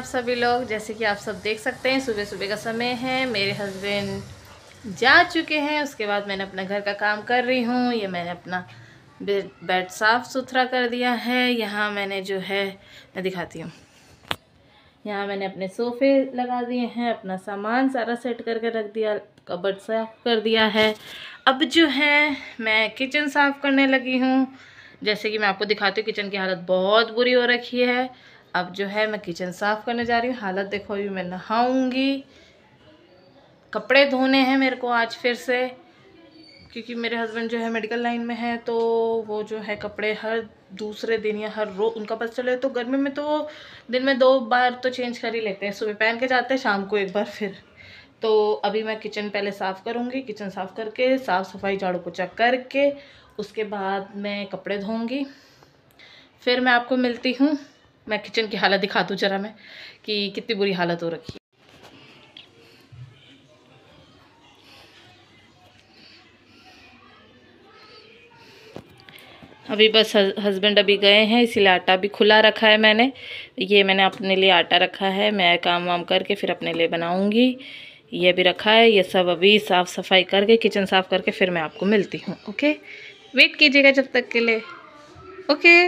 आप सभी लोग जैसे कि आप सब देख सकते हैं सुबह सुबह का समय है मेरे हस्बैंड जा चुके हैं उसके बाद मैंने अपना घर का काम कर रही हूँ ये मैंने अपना बेड साफ़ सुथरा कर दिया है यहाँ मैंने जो है मैं दिखाती हूँ यहाँ मैंने अपने सोफ़े लगा दिए हैं अपना सामान सारा सेट करके रख दिया कबर्ड साफ़ कर दिया है अब जो है मैं किचन साफ़ करने लगी हूँ जैसे कि मैं आपको दिखाती हूँ किचन की हालत बहुत बुरी हो रखी है अब जो है मैं किचन साफ़ करने जा रही हूँ हालत देखो अभी मैं नहाऊँगी कपड़े धोने हैं मेरे को आज फिर से क्योंकि मेरे हस्बैंड जो है मेडिकल लाइन में है तो वो जो है कपड़े हर दूसरे दिन या हर रोज़ उनका पास चले तो गर्मी में तो दिन में दो बार तो चेंज कर ही लेते हैं सुबह पहन के जाते हैं शाम को एक बार फिर तो अभी मैं किचन पहले साफ़ करूँगी किचन साफ़ करके साफ़ सफाई झाड़ू पोछा करके उसके बाद मैं कपड़े धोऊँगी फिर मैं आपको मिलती हूँ मैं किचन की हालत दिखा दूँ जरा मैं कि कितनी बुरी हालत हो रखी अभी बस हस्बैंड अभी गए हैं इसीलिए आटा भी खुला रखा है मैंने ये मैंने अपने लिए आटा रखा है मैं काम वाम करके फिर अपने लिए बनाऊंगी ये भी रखा है ये सब अभी साफ़ सफाई करके किचन साफ़ करके फिर मैं आपको मिलती हूँ ओके वेट कीजिएगा जब तक के लिए ओके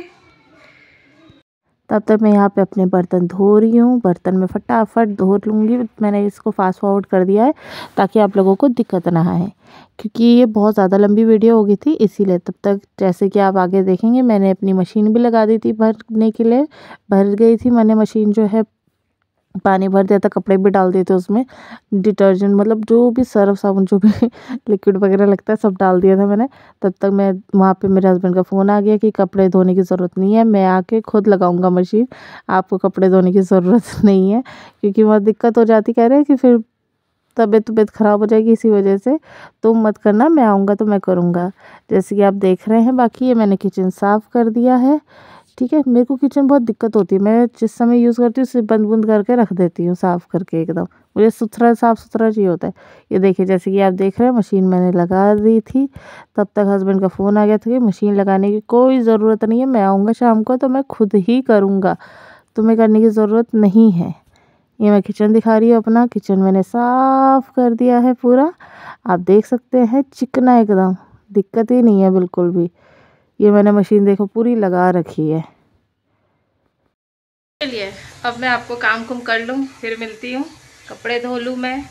तब तक मैं यहाँ पे अपने बर्तन धो रही हूँ बर्तन में फटाफट धो लूँगी मैंने इसको फास्ट फॉरवर्ड कर दिया है ताकि आप लोगों को दिक्कत ना आए क्योंकि ये बहुत ज़्यादा लंबी वीडियो हो गई थी इसीलिए तब तक जैसे कि आप आगे देखेंगे मैंने अपनी मशीन भी लगा दी थी भरने के लिए भर गई थी मैंने मशीन जो है पानी भर दिया था कपड़े भी डाल दिए थे उसमें डिटर्जेंट मतलब जो भी सर्फ साबुन जो भी लिक्विड वगैरह लगता है सब डाल दिया था मैंने तब तक मैं वहाँ पे मेरे हस्बैंड का फ़ोन आ गया कि कपड़े धोने की ज़रूरत नहीं है मैं आके खुद लगाऊंगा मशीन आपको कपड़े धोने की ज़रूरत नहीं है क्योंकि वहाँ दिक्कत हो जाती कह रहे हैं कि फिर तबीयत तबीयत ख़राब हो जाएगी इसी वजह से तुम तो मत करना मैं आऊँगा तो मैं करूँगा जैसे कि आप देख रहे हैं बाकी ये मैंने किचन साफ़ कर दिया है ठीक है मेरे को किचन बहुत दिक्कत होती है मैं जिस समय यूज़ करती हूँ उसे बंद बंद करके रख देती हूँ साफ़ करके एकदम मुझे सुथरा साफ़ सुथरा चाहिए होता है ये देखिए जैसे कि आप देख रहे हैं मशीन मैंने लगा दी थी तब तक हस्बैंड का फ़ोन आ गया था कि मशीन लगाने की कोई ज़रूरत नहीं है मैं आऊँगा शाम को तो मैं खुद ही करूँगा तुम्हें करने की ज़रूरत नहीं है ये मैं किचन दिखा रही हूँ अपना किचन मैंने साफ़ कर दिया है पूरा आप देख सकते हैं चिकना एकदम दिक्कत ही नहीं है बिल्कुल भी ये मैंने मशीन देखो पूरी लगा रखी है चलिए अब मैं आपको काम कुम कर लूँ फिर मिलती हूँ कपड़े धो लूँ मैं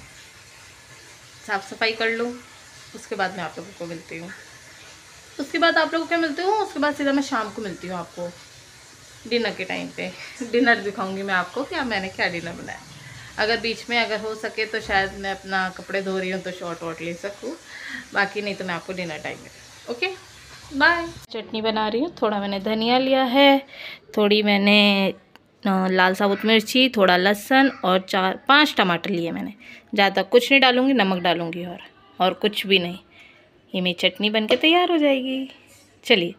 साफ़ सफाई कर लूँ उसके बाद मैं आप लोगों को मिलती हूँ उसके बाद आप लोगों को क्या मिलती हूँ उसके बाद सीधा मैं शाम को मिलती हूँ आपको डिनर के टाइम पे डिनर दिखाऊंगी मैं आपको क्या मैंने क्या डिनर बनाया अगर बीच में अगर हो सके तो शायद मैं अपना कपड़े धो रही हूँ तो शॉर्ट वॉट ले सकूँ बाकी नहीं तो मैं आपको डिनर टाइम में ओके बाय चटनी बना रही हूँ थोड़ा मैंने धनिया लिया है थोड़ी मैंने लाल साबुत मिर्ची थोड़ा लहसन और चार पांच टमाटर लिए मैंने ज़्यादा कुछ नहीं डालूँगी नमक डालूँगी और और कुछ भी नहीं ये मेरी चटनी बनके तैयार हो जाएगी चलिए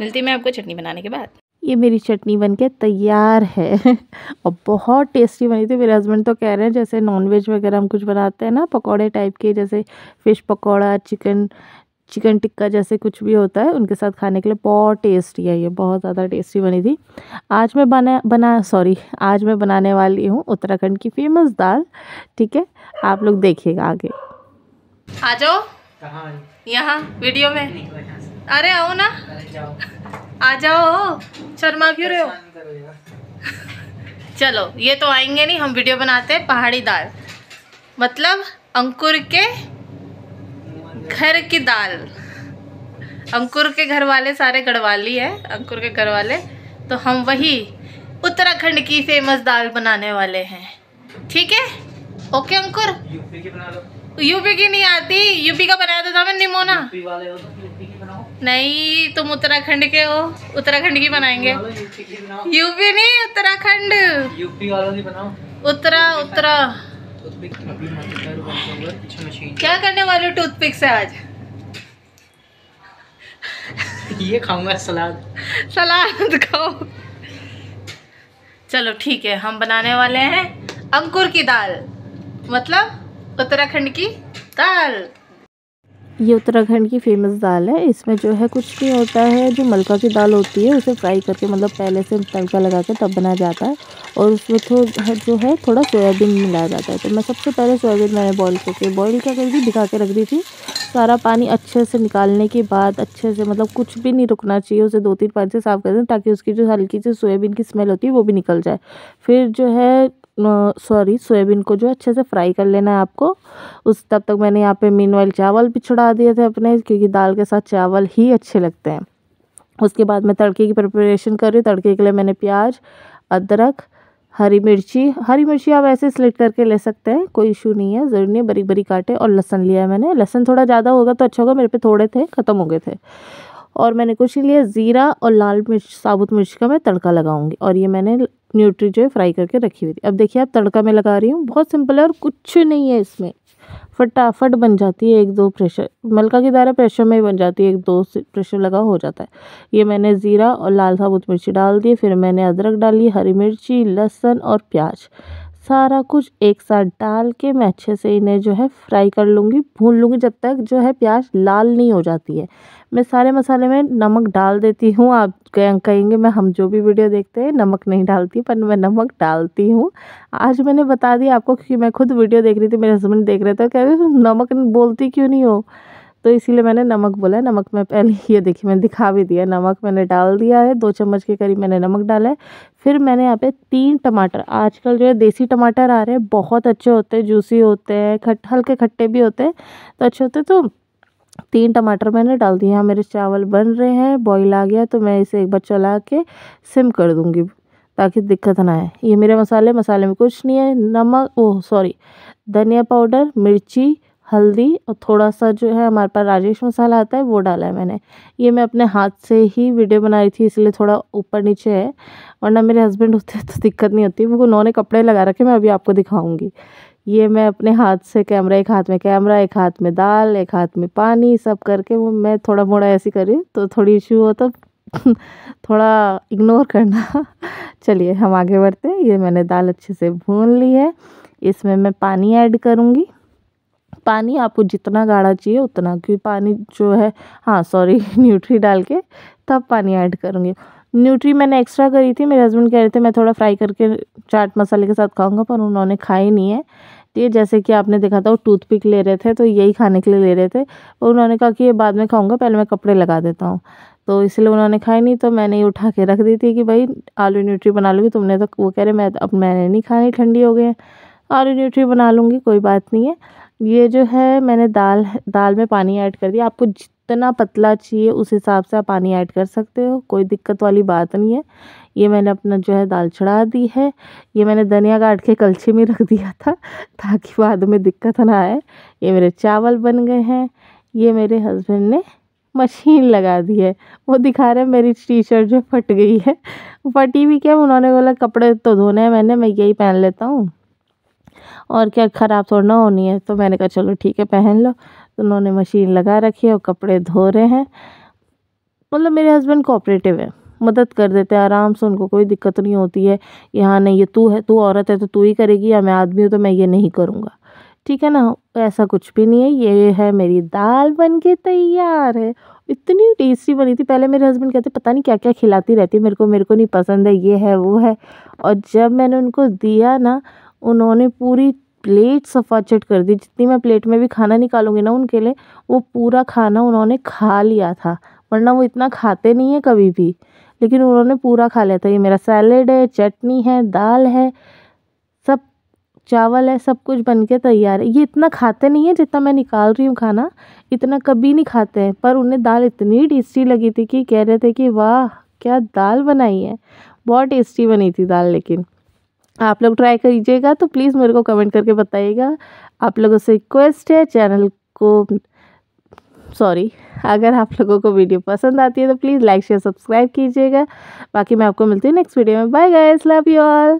मिलती मैं आपको चटनी बनाने के बाद ये मेरी चटनी बन के तैयार है और बहुत टेस्टी बनी थी मेरे हस्बैंड तो कह रहे हैं जैसे नॉनवेज वगैरह हम कुछ बनाते हैं ना पकौड़े टाइप के जैसे fish pakora chicken chicken tikka जैसे कुछ भी होता है उनके साथ खाने के लिए बहुत टेस्टी है ये बहुत ज़्यादा टेस्टी बनी थी आज मैं बना बना सॉरी आज मैं बनाने वाली हूँ उत्तराखंड की फेमस दाल ठीक है आप लोग देखिएगा आगे आ जाओ यहाँ वीडियो में अरे आओ ना आ जाओ शर्मा क्यों रहे हो चलो ये तो आएंगे नहीं हम वीडियो बनाते हैं पहाड़ी दाल मतलब अंकुर के घर की दाल अंकुर के घर वाले सारे गढ़वाली है अंकुर के घर वाले तो हम वही उत्तराखंड की फेमस दाल बनाने वाले हैं ठीक है ओके अंकुर यूपी की नहीं आती यूपी का बनाया तो था, था मैं निमोना नहीं तुम उत्तराखंड के हो उत्तराखंड की बनाएंगे यूपी नहीं उत्तराखंड यूपी वालों की बनाओ उत्तरा उत्तरा तो मशीन क्या करने वाले टूथपिक से आज ये खाऊंगा सलाद सलाद खाओ चलो ठीक है हम बनाने वाले हैं अंकुर की दाल मतलब उत्तराखंड की दाल ये उत्तराखंड की फेमस दाल है इसमें जो है कुछ नहीं होता है जो मलका की दाल होती है उसे फ्राई करके मतलब पहले से तड़का लगा के तब बनाया जाता है और उसमें थोड़ा जो है थोड़ा सोयाबीन मिलाया जाता है तो मैं सबसे पहले सोयाबीन मैंने बॉईल करके बॉईल क्या कर दी दिखा के रख दी थी सारा पानी अच्छे से निकालने के बाद अच्छे से मतलब कुछ भी नहीं रुकना चाहिए उसे दो तीन पानी से साफ़ कर दें ताकि उसकी जो हल्की सी सोयाबीन की स्मेल होती है वो भी निकल जाए फिर जो है सॉरी सोयाबीन को जो अच्छे से फ्राई कर लेना है आपको उस तब तक मैंने यहाँ पे मीन चावल भी छुड़ा दिए थे अपने क्योंकि दाल के साथ चावल ही अच्छे लगते हैं उसके बाद मैं तड़के की प्रिपरेशन कर रही हूँ तड़के के लिए मैंने प्याज अदरक हरी मिर्ची हरी मिर्ची आप ऐसे स्लिट करके ले सकते हैं कोई इशू नहीं है ज़रूरी नहीं बरी बरी काटे और लहसन लिया है मैंने लहसन थोड़ा ज़्यादा होगा तो अच्छा होगा मेरे पे थोड़े थे ख़त्म हो गए थे और मैंने कुछ लिया ज़ीरा और लाल मिर्च साबुत मिर्च का मैं तड़का लगाऊंगी और ये मैंने न्यूट्री जो है फ्राई करके रखी हुई थी अब देखिए आप तड़का में लगा रही हूँ बहुत सिंपल है और कुछ नहीं है इसमें फटाफट बन जाती है एक दो प्रेशर मलका की दारा प्रेशर में ही बन जाती है एक दो प्रेशर लगा हो जाता है ये मैंने ज़ीरा और लाल साबुत मिर्ची डाल दी फिर मैंने अदरक डाली हरी मिर्ची लहसन और प्याज सारा कुछ एक साथ डाल के मैं अच्छे से इन्हें जो है फ्राई कर लूँगी भून लूँगी जब तक जो है प्याज लाल नहीं हो जाती है मैं सारे मसाले में नमक डाल देती हूँ आप कहेंगे मैं हम जो भी वीडियो देखते हैं नमक नहीं डालती पर मैं नमक डालती हूँ आज मैंने बता दिया आपको क्योंकि मैं खुद वीडियो देख रही थी मेरे हस्बैंड देख रहे थे कह रहे नमक बोलती क्यों नहीं हो तो इसीलिए मैंने नमक बोला नमक मैं पहले ये देखिए मैंने दिखा भी दिया नमक मैंने डाल दिया है दो चम्मच के करीब मैंने नमक डाला है फिर मैंने यहाँ पे तीन टमाटर आजकल जो है देसी टमाटर आ रहे हैं बहुत अच्छे होते हैं जूसी होते हैं खट हल्के खट्टे भी होते हैं तो अच्छे होते हैं तो तीन टमाटर मैंने डाल दिए यहाँ मेरे चावल बन रहे हैं बॉईल आ गया तो मैं इसे एक बार चला के सिम कर दूँगी ताकि दिक्कत ना आए ये मेरे मसाले मसाले में कुछ नहीं है नमक ओह सॉरी धनिया पाउडर मिर्ची हल्दी और थोड़ा सा जो है हमारे पास राजेश मसाला आता है वो डाला है मैंने ये मैं अपने हाथ से ही वीडियो बना रही थी इसलिए थोड़ा ऊपर नीचे है वरना मेरे हस्बैंड होते तो दिक्कत नहीं होती वो उन्होंने कपड़े लगा रखे मैं अभी आपको दिखाऊँगी ये मैं अपने हाथ से कैमरा एक हाथ में कैमरा एक हाथ में दाल एक हाथ में पानी सब करके वो मैं थोड़ा मोड़ा ऐसी करी तो थोड़ी इश्यू हो तो थोड़ा इग्नोर करना चलिए हम आगे बढ़ते हैं ये मैंने दाल अच्छे से भून ली है इसमें मैं पानी ऐड करूँगी पानी आपको जितना गाढ़ा चाहिए उतना क्योंकि पानी जो है हाँ सॉरी न्यूट्री डाल के तब पानी ऐड करूँगी न्यूट्री मैंने एक्स्ट्रा करी थी मेरे हस्बैंड कह रहे थे मैं थोड़ा फ्राई करके चाट मसाले के साथ खाऊंगा पर उन्होंने खाई नहीं है तो ये जैसे कि आपने देखा था वो टूथपिक ले रहे थे तो यही खाने के लिए ले रहे थे और उन्होंने कहा कि ये बाद में खाऊंगा पहले मैं कपड़े लगा देता हूँ तो इसलिए उन्होंने खाई नहीं तो मैंने ये उठा के रख दी थी कि भाई आलू न्यूट्री बना लूँगी तुमने तो वो कह रहे मैं अब मैंने नहीं खानी ठंडी हो गए और न्यूट्री बना लूँगी कोई बात नहीं है ये जो है मैंने दाल दाल में पानी ऐड कर दिया आपको जितना पतला चाहिए उस हिसाब से आप पानी ऐड कर सकते हो कोई दिक्कत वाली बात नहीं है ये मैंने अपना जो है दाल चढ़ा दी है ये मैंने धनिया काट के कलछे में रख दिया था ताकि बाद में दिक्कत ना आए ये मेरे चावल बन गए हैं ये मेरे हस्बैंड ने मशीन लगा दी है वो दिखा रहे हैं मेरी टी शर्ट जो फट गई है फटी भी क्या उन्होंने बोला कपड़े तो धोने हैं मैंने मैं यही पहन लेता हूँ और क्या ख़राब थोड़ा ना होनी है तो मैंने कहा चलो ठीक है पहन लो तो उन्होंने मशीन लगा रखी है और कपड़े धो रहे हैं मतलब मेरे हस्बैंड कोऑपरेटिव है मदद कर देते हैं आराम से उनको कोई दिक्कत नहीं होती है कि हाँ नहीं ये तू है तू औरत है तो तू ही करेगी या मैं आदमी हूँ तो मैं ये नहीं करूँगा ठीक है ना ऐसा कुछ भी नहीं है ये है मेरी दाल बन के तैयार है इतनी टेस्टी बनी थी पहले मेरे हस्बैंड कहते पता नहीं क्या क्या खिलाती रहती मेरे को मेरे को नहीं पसंद है ये है वो है और जब मैंने उनको दिया ना उन्होंने पूरी प्लेट सफ़ाचट कर दी जितनी मैं प्लेट में भी खाना निकालूँगी ना उनके लिए वो पूरा खाना उन्होंने खा लिया था वरना वो इतना खाते नहीं हैं कभी भी लेकिन उन्होंने पूरा खा लिया था ये मेरा सैलेड है चटनी है दाल है सब चावल है सब कुछ बन के तैयार है ये इतना खाते नहीं है जितना मैं निकाल रही हूँ खाना इतना कभी नहीं खाते हैं पर उन्हें दाल इतनी टेस्टी लगी थी कि कह रहे थे कि वाह क्या दाल बनाई है बहुत टेस्टी बनी थी दाल लेकिन आप लोग ट्राई करीजिएगा तो प्लीज़ मेरे को कमेंट करके बताइएगा आप लोगों से रिक्वेस्ट है चैनल को सॉरी अगर आप लोगों को वीडियो पसंद आती है तो प्लीज़ लाइक शेयर सब्सक्राइब कीजिएगा बाकी मैं आपको मिलती हूँ नेक्स्ट वीडियो में bye guys love you all